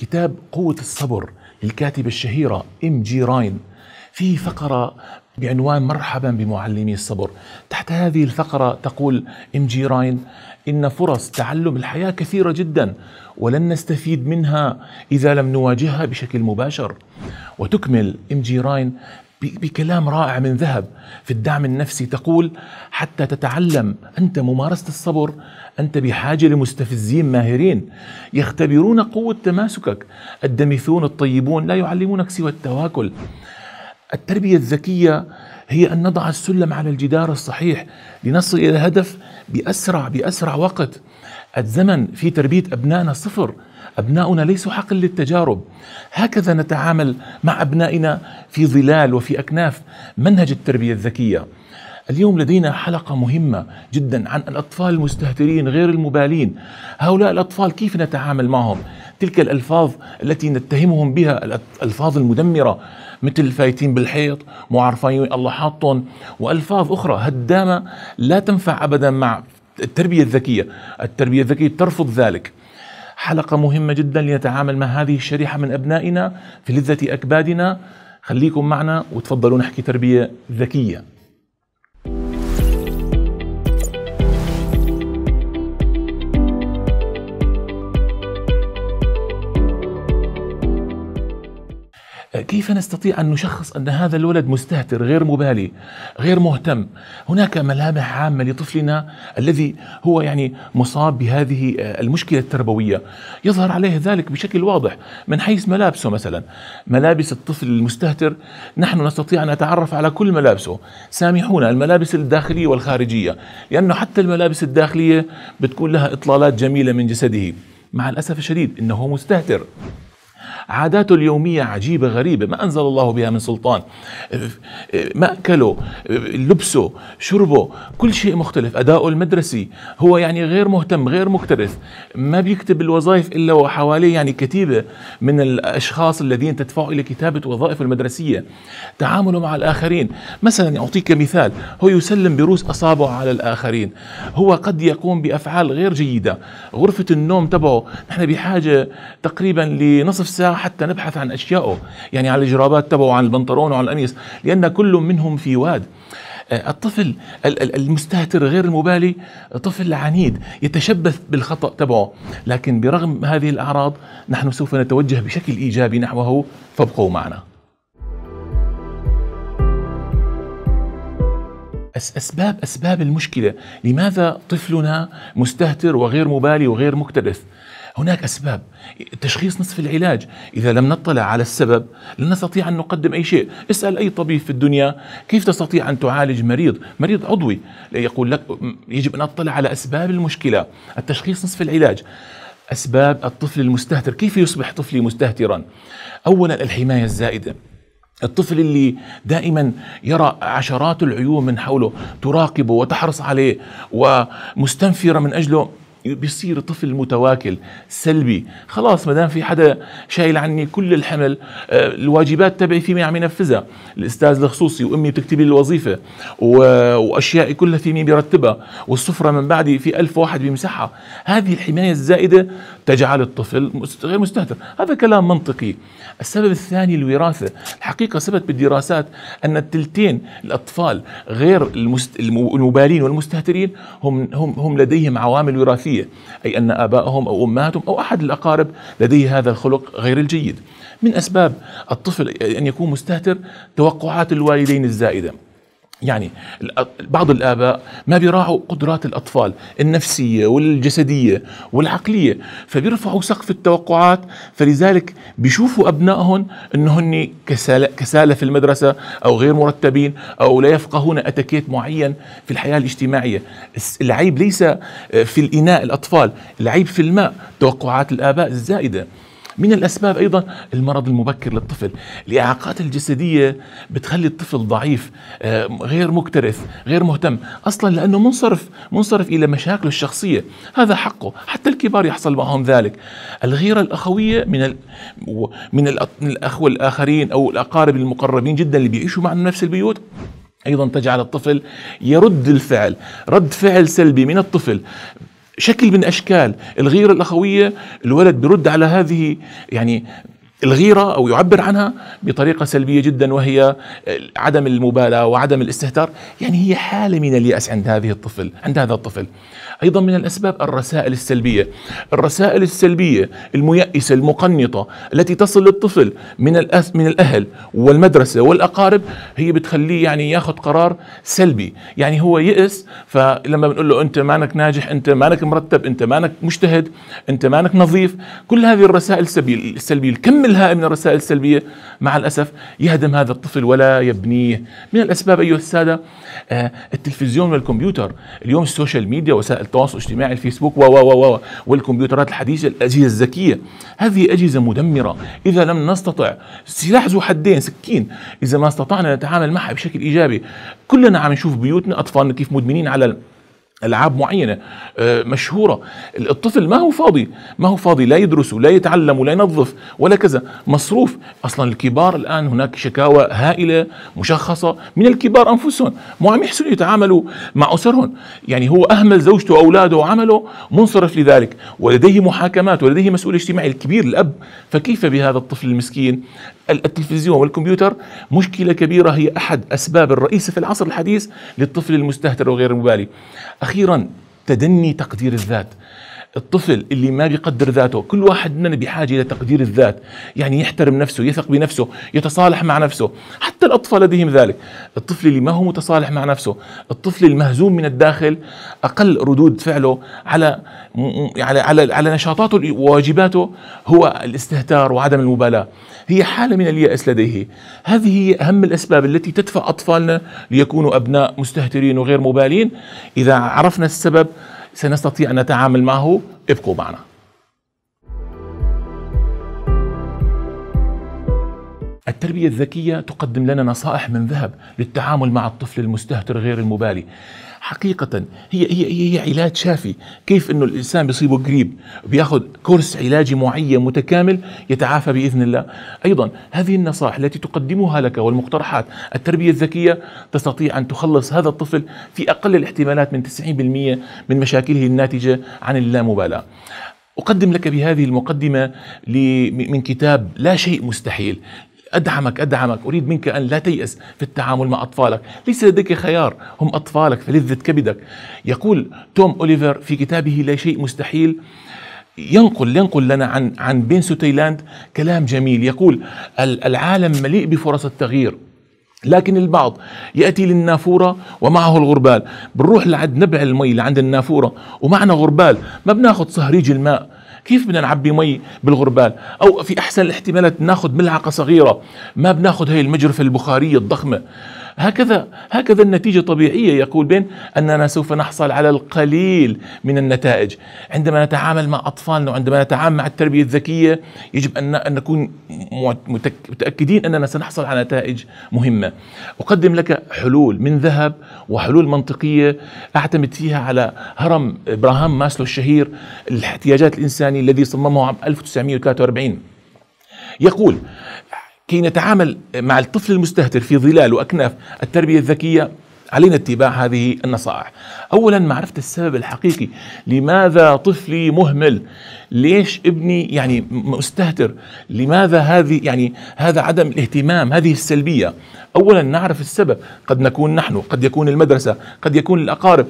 كتاب قوة الصبر للكاتبة الشهيرة إم جي راين في فقرة بعنوان مرحبا بمعلمي الصبر تحت هذه الفقرة تقول إم جي راين إن فرص تعلم الحياة كثيرة جدا ولن نستفيد منها إذا لم نواجهها بشكل مباشر وتكمل إم جي راين بكلام رائع من ذهب في الدعم النفسي تقول حتى تتعلم انت ممارسه الصبر انت بحاجه لمستفزين ماهرين يختبرون قوه تماسكك الدمثون الطيبون لا يعلمونك سوى التواكل التربيه الذكيه هي ان نضع السلم على الجدار الصحيح لنصل الى الهدف باسرع باسرع وقت الزمن في تربيه ابنائنا صفر أبناؤنا ليسوا حقل للتجارب هكذا نتعامل مع أبنائنا في ظلال وفي أكناف منهج التربية الذكية اليوم لدينا حلقة مهمة جدا عن الأطفال المستهترين غير المبالين هؤلاء الأطفال كيف نتعامل معهم تلك الألفاظ التي نتهمهم بها الألفاظ المدمرة مثل فايتين بالحيط معرفين الله حاطهم وألفاظ أخرى هدامة لا تنفع أبدا مع التربية الذكية التربية الذكية ترفض ذلك حلقة مهمة جدا لنتعامل مع هذه الشريحة من أبنائنا في لذة أكبادنا خليكم معنا وتفضلوا نحكي تربية ذكية كيف نستطيع أن نشخص أن هذا الولد مستهتر غير مبالي غير مهتم هناك ملامح عامة لطفلنا الذي هو يعني مصاب بهذه آه، المشكلة التربوية يظهر عليه ذلك بشكل واضح من حيث ملابسه مثلا ملابس الطفل المستهتر نحن نستطيع أن نتعرف على كل ملابسه سامحونا الملابس الداخلية والخارجية لأنه حتى الملابس الداخلية بتكون لها إطلالات جميلة من جسده مع الأسف الشديد إنه مستهتر عاداته اليومية عجيبة غريبة ما أنزل الله بها من سلطان مأكله لبسه شربه كل شيء مختلف أداؤه المدرسي هو يعني غير مهتم غير مكترث ما بيكتب الوظائف إلا وحواليه يعني كتيبة من الأشخاص الذين تدفع إلى كتابة وظائف المدرسية تعامله مع الآخرين مثلا أعطيك مثال هو يسلم بروس أصابعه على الآخرين هو قد يقوم بأفعال غير جيدة غرفة النوم تبعه نحن بحاجة تقريبا لنصف ساعة حتى نبحث عن أشيائه يعني عن الجرابات تبعه عن البنطلون وعن القميص لأن كل منهم في واد آه، الطفل المستهتر غير المبالي طفل عنيد يتشبث بالخطأ تبعه لكن برغم هذه الأعراض نحن سوف نتوجه بشكل إيجابي نحوه فابقوا معنا أسباب أسباب المشكلة لماذا طفلنا مستهتر وغير مبالي وغير مكترث هناك أسباب تشخيص نصف العلاج إذا لم نطلع على السبب لن نستطيع أن نقدم أي شيء اسأل أي طبيب في الدنيا كيف تستطيع أن تعالج مريض مريض عضوي يقول لك يجب أن أطلع على أسباب المشكلة التشخيص نصف العلاج أسباب الطفل المستهتر كيف يصبح طفلي مستهترا أولا الحماية الزائدة الطفل اللي دائما يرى عشرات العيون من حوله تراقبه وتحرص عليه ومستنفرة من أجله بيصير طفل متواكل سلبي خلاص ما دام في حدا شايل عني كل الحمل آه، الواجبات تبعي في مين عم ينفذها الاستاذ الخصوصي وامي بتكتب لي الوظيفه واشيائي كلها في مين بيرتبها والسفره من بعدي في ألف واحد بيمسحها هذه الحمايه الزائده تجعل الطفل غير مستهتر هذا كلام منطقي السبب الثاني الوراثه الحقيقه ثبت بالدراسات ان التلتين الاطفال غير المبالين والمستهترين هم هم هم لديهم عوامل وراثيه الوراثية أي أن آبائهم أو أمهاتهم أو أحد الأقارب لديه هذا الخلق غير الجيد من أسباب الطفل أن يكون مستهتر توقعات الوالدين الزائدة يعني بعض الآباء ما بيراعوا قدرات الأطفال النفسية والجسدية والعقلية فبيرفعوا سقف التوقعات فلذلك بيشوفوا أبنائهم كسالة, كسالة في المدرسة أو غير مرتبين أو لا يفقهون أتكيت معين في الحياة الاجتماعية العيب ليس آه، في الإناء الأطفال العيب في الماء توقعات الآباء الزائدة من الأسباب أيضا المرض المبكر للطفل الإعاقات الجسدية بتخلي الطفل ضعيف آه، غير مكترث غير مهتم أصلا لأنه منصرف منصرف إلى مشاكله الشخصية هذا حقه حتى الكبار يحصل معهم ذلك الغيرة الأخوية من ال... من الأخوة الآخرين أو الأقارب المقربين جدا اللي بيعيشوا معنا نفس البيوت ايضا تجعل الطفل يرد الفعل رد فعل سلبي من الطفل شكل من اشكال الغيره الاخويه الولد بيرد على هذه يعني الغيرة أو يعبر عنها بطريقة سلبية جدا وهي عدم المبالاة وعدم الاستهتار يعني هي حالة من اليأس عند هذه الطفل عند هذا الطفل أيضا من الأسباب الرسائل السلبية الرسائل السلبية الميأسة المقنطة التي تصل للطفل من من الأهل والمدرسة والأقارب هي بتخليه يعني ياخذ قرار سلبي يعني هو يأس فلما بنقول له أنت مانك ناجح أنت مانك مرتب أنت مانك مجتهد أنت مانك نظيف كل هذه الرسائل السلبية السلبية الكم الهائل من الرسائل السلبية مع الأسف يهدم هذا الطفل ولا يبنيه من الأسباب أيها السادة آه، التلفزيون والكمبيوتر اليوم السوشيال ميديا وسائل التواصل الاجتماعي الفيسبوك و و و والكمبيوترات الحديثة الأجهزة الذكية هذه أجهزة مدمرة إذا لم نستطع سلاح ذو حدين سكين إذا ما استطعنا نتعامل معها بشكل إيجابي كلنا عم نشوف بيوتنا أطفالنا كيف مدمنين على العاب معينه آه، مشهوره الطفل ما هو فاضي ما هو فاضي لا يدرس ولا يتعلم ولا ينظف ولا كذا مصروف اصلا الكبار الان هناك شكاوى هائله مشخصه من الكبار انفسهم مو عم يحسنوا يتعاملوا مع اسرهم يعني هو اهمل زوجته واولاده وعمله منصرف لذلك ولديه محاكمات ولديه مسؤول اجتماعي الكبير الاب فكيف بهذا الطفل المسكين التلفزيون والكمبيوتر مشكلة كبيرة هي أحد أسباب الرئيسة في العصر الحديث للطفل المستهتر وغير المبالي أخيرا تدني تقدير الذات الطفل اللي ما بيقدر ذاته كل واحد مننا بحاجة إلى تقدير الذات يعني يحترم نفسه يثق بنفسه يتصالح مع نفسه حتى الأطفال لديهم ذلك الطفل اللي ما هو متصالح مع نفسه الطفل المهزوم من الداخل أقل ردود فعله على على على, على نشاطاته وواجباته هو الاستهتار وعدم المبالاة هي حالة من اليأس لديه هذه هي أهم الأسباب التي تدفع أطفالنا ليكونوا أبناء مستهترين وغير مبالين إذا عرفنا السبب سنستطيع أن نتعامل معه ابقوا معنا التربية الذكية تقدم لنا نصائح من ذهب للتعامل مع الطفل المستهتر غير المبالي حقيقة هي هي هي علاج شافي كيف انه الانسان بيصيبه قريب بياخذ كورس علاجي معين متكامل يتعافى باذن الله ايضا هذه النصائح التي تقدمها لك والمقترحات التربية الذكية تستطيع ان تخلص هذا الطفل في اقل الاحتمالات من 90% من مشاكله الناتجة عن اللامبالاة أقدم لك بهذه المقدمة من كتاب لا شيء مستحيل أدعمك أدعمك أريد منك أن لا تيأس في التعامل مع أطفالك ليس لديك خيار هم أطفالك فلذة كبدك يقول توم أوليفر في كتابه لا شيء مستحيل ينقل ينقل لنا عن عن بين سوتيلاند كلام جميل يقول العالم مليء بفرص التغيير لكن البعض ياتي للنافوره ومعه الغربال بنروح لعند نبع المي لعند النافوره ومعنا غربال ما بناخذ صهريج الماء كيف بدنا نعبي مي بالغربال او في احسن الاحتمالات ناخذ ملعقه صغيره ما بناخذ هي المجرفه البخاريه الضخمه هكذا هكذا النتيجة طبيعية يقول بين أننا سوف نحصل على القليل من النتائج عندما نتعامل مع أطفالنا وعندما نتعامل مع التربية الذكية يجب أن نكون متأكدين أننا سنحصل على نتائج مهمة أقدم لك حلول من ذهب وحلول منطقية أعتمد فيها على هرم إبراهام ماسلو الشهير الاحتياجات الإنسانية الذي صممه عام 1943 يقول كي نتعامل مع الطفل المستهتر في ظلال وأكناف التربية الذكية علينا اتباع هذه النصائح أولا معرفة السبب الحقيقي لماذا طفلي مهمل ليش ابني يعني مستهتر لماذا هذه يعني هذا عدم الاهتمام هذه السلبية أولا نعرف السبب قد نكون نحن قد يكون المدرسة قد يكون الأقارب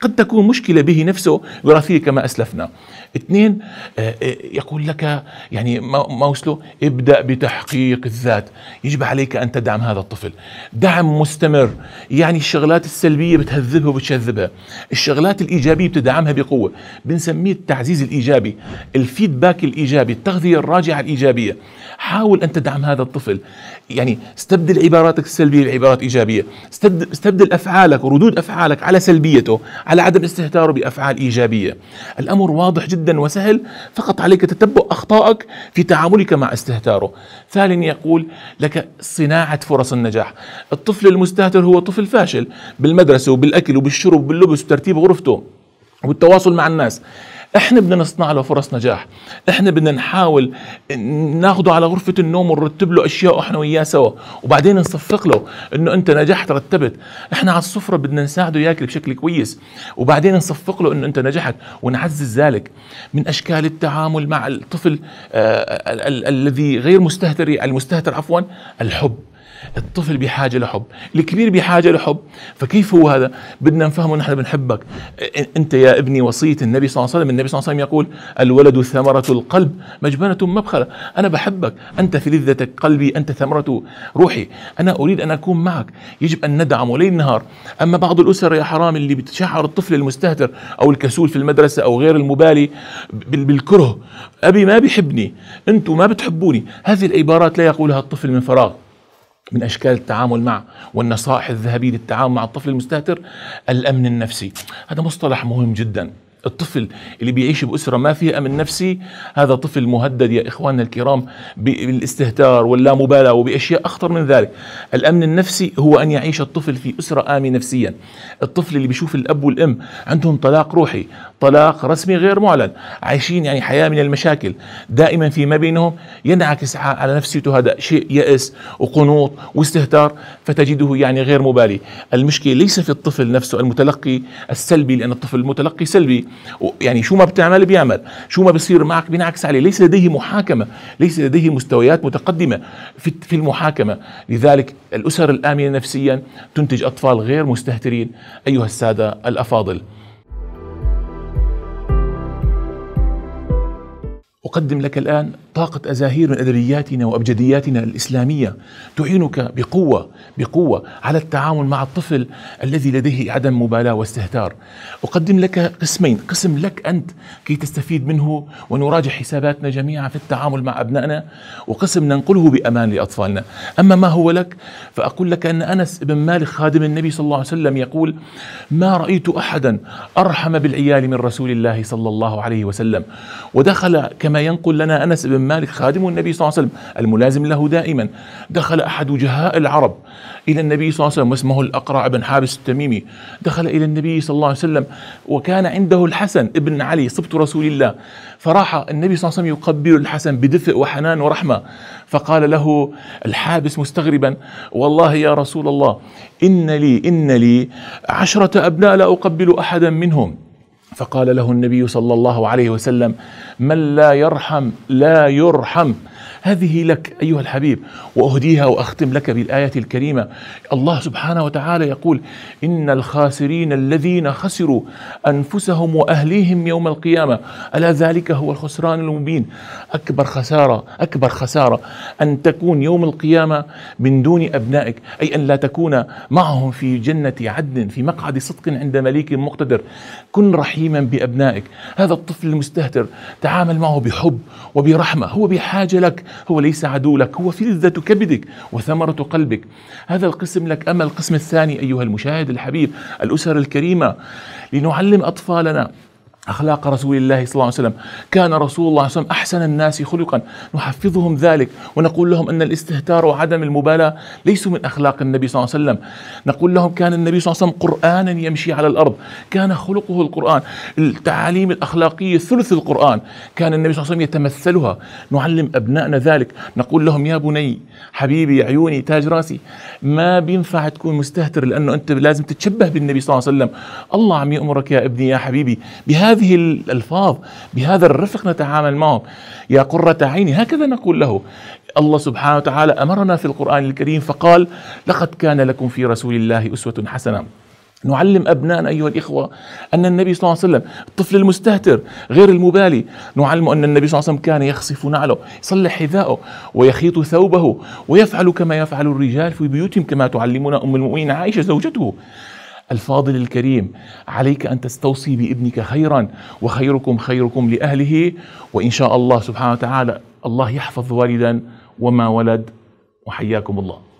قد تكون مشكلة به نفسه وراثية كما أسلفنا اثنين آه، آه، يقول لك يعني ما وصله ابدأ بتحقيق الذات يجب عليك أن تدعم هذا الطفل دعم مستمر يعني الشغلات السلبية بتهذبها وبتشذبها الشغلات الإيجابية بتدعمها بقوة بنسميه التعزيز الإيجابي الفيدباك الإيجابي التغذية الراجعة الإيجابية حاول أن تدعم هذا الطفل يعني استبدل عباراتك السلبية بعبارات إيجابية استبدل أفعالك وردود أفعالك على سلبيته على عدم استهتاره بأفعال إيجابية الأمر واضح جدا جدا وسهل فقط عليك تتبع أخطائك في تعاملك مع استهتاره ثالث يقول لك صناعة فرص النجاح الطفل المستهتر هو طفل فاشل بالمدرسة وبالأكل وبالشرب وباللبس وترتيب غرفته والتواصل مع الناس احنا بدنا نصنع له فرص نجاح احنا بدنا نحاول ناخده على غرفه النوم ونرتب له اشياء احنا وياه سوا وبعدين نصفق له انه انت نجحت رتبت احنا على السفره بدنا نساعده ياكل بشكل كويس وبعدين نصفق له انه انت نجحت ونعزز ذلك من اشكال التعامل مع الطفل آه، الذي غير مستهتر المستهتر عفوا الحب الطفل بحاجه لحب الكبير بحاجه لحب فكيف هو هذا بدنا نفهمه نحن بنحبك انت يا ابني وصيه النبي صلى الله عليه وسلم النبي صلى الله عليه وسلم يقول الولد ثمره القلب مجبنه مبخله انا بحبك انت في لذتك قلبي انت ثمره روحي انا اريد ان اكون معك يجب ان ندعمه ليل نهار اما بعض الاسر يا حرام اللي بتشعر الطفل المستهتر او الكسول في المدرسه او غير المبالي بالكره ابي ما بيحبني انتم ما بتحبوني هذه العبارات لا يقولها الطفل من فراغ من اشكال التعامل مع والنصائح الذهبيه للتعامل مع الطفل المستهتر الامن النفسي هذا مصطلح مهم جدا الطفل اللي بيعيش باسره ما فيها امن نفسي هذا طفل مهدد يا اخواننا الكرام بالاستهتار واللامبالاه وباشياء اخطر من ذلك. الامن النفسي هو ان يعيش الطفل في اسره امنه نفسيا. الطفل اللي بيشوف الاب والام عندهم طلاق روحي، طلاق رسمي غير معلن عايشين يعني حياة من المشاكل دائما فيما بينهم ينعكس على نفسيته هذا شيء يأس وقنوط واستهتار فتجده يعني غير مبالي المشكلة ليس في الطفل نفسه المتلقي السلبي لأن الطفل المتلقي سلبي يعني شو ما بتعمل بيعمل شو ما بصير معك بينعكس عليه ليس لديه محاكمة ليس لديه مستويات متقدمة في المحاكمة لذلك الأسر الآمنة نفسيا تنتج أطفال غير مستهترين أيها السادة الأفاضل أقدم لك الآن طاقة أزاهير من أدبياتنا وأبجدياتنا الإسلامية تعينك بقوة بقوة على التعامل مع الطفل الذي لديه عدم مبالاة واستهتار أقدم لك قسمين قسم لك أنت كي تستفيد منه ونراجع حساباتنا جميعا في التعامل مع أبنائنا وقسم ننقله بأمان لأطفالنا أما ما هو لك فأقول لك أن أنس بن مالك خادم النبي صلى الله عليه وسلم يقول ما رأيت أحدا أرحم بالعيال من رسول الله صلى الله عليه وسلم ودخل كما ينقل لنا أنس بن مالك خادم النبي صلى الله عليه وسلم الملازم له دائما دخل أحد وجهاء العرب إلى النبي صلى الله عليه وسلم واسمه الأقرع بن حابس التميمي دخل إلى النبي صلى الله عليه وسلم وكان عنده الحسن ابن علي صبت رسول الله فراح النبي صلى الله عليه وسلم يقبل الحسن بدفء وحنان ورحمة فقال له الحابس مستغربا والله يا رسول الله إن لي إن لي عشرة أبناء لا أقبل أحدا منهم فقال له النبي صلى الله عليه وسلم من لا يرحم لا يرحم هذه لك أيها الحبيب وأهديها وأختم لك بالآية الكريمة الله سبحانه وتعالى يقول إن الخاسرين الذين خسروا أنفسهم وأهليهم يوم القيامة ألا ذلك هو الخسران المبين أكبر خسارة أكبر خسارة أن تكون يوم القيامة من دون أبنائك أي أن لا تكون معهم في جنة عدن في مقعد صدق عند مليك مقتدر كن رحيما بأبنائك هذا الطفل المستهتر تعامل معه بحب وبرحمة هو بحاجة لك هو ليس عدو لك هو في لذة كبدك وثمرة قلبك هذا القسم لك أما القسم الثاني أيها المشاهد الحبيب الأسر الكريمة لنعلم أطفالنا أخلاق رسول الله صلى الله عليه وسلم كان رسول الله صلى الله عليه وسلم أحسن الناس خلقا نحفظهم ذلك ونقول لهم أن الاستهتار وعدم المبالاة ليسوا من أخلاق النبي صلى الله عليه وسلم نقول لهم كان النبي صلى الله عليه وسلم قرآنا يمشي على الأرض كان خلقه القرآن التعاليم الأخلاقية ثلث القرآن كان النبي صلى الله عليه وسلم يتمثلها نعلم أبنائنا ذلك نقول لهم يا بني حبيبي عيوني تاج راسي ما بينفع تكون مستهتر لأنه أنت لازم تتشبه بالنبي صلى الله عليه وسلم الله عم يأمرك يا ابني يا حبيبي بهذا بهذه الألفاظ بهذا الرفق نتعامل معهم يا قرة عيني هكذا نقول له الله سبحانه وتعالى أمرنا في القرآن الكريم فقال لقد كان لكم في رسول الله أسوة حسنة نعلم أبنائنا أيها الإخوة أن النبي صلى الله عليه وسلم الطفل المستهتر غير المبالي نعلم أن النبي صلى الله عليه وسلم كان يخصف نعله يصلح حذاءه ويخيط ثوبه ويفعل كما يفعل الرجال في بيوتهم كما تعلمنا أم المؤمنين عائشة زوجته الفاضل الكريم عليك أن تستوصي بابنك خيرا وخيركم خيركم لأهله وإن شاء الله سبحانه وتعالى الله يحفظ والدا وما ولد وحياكم الله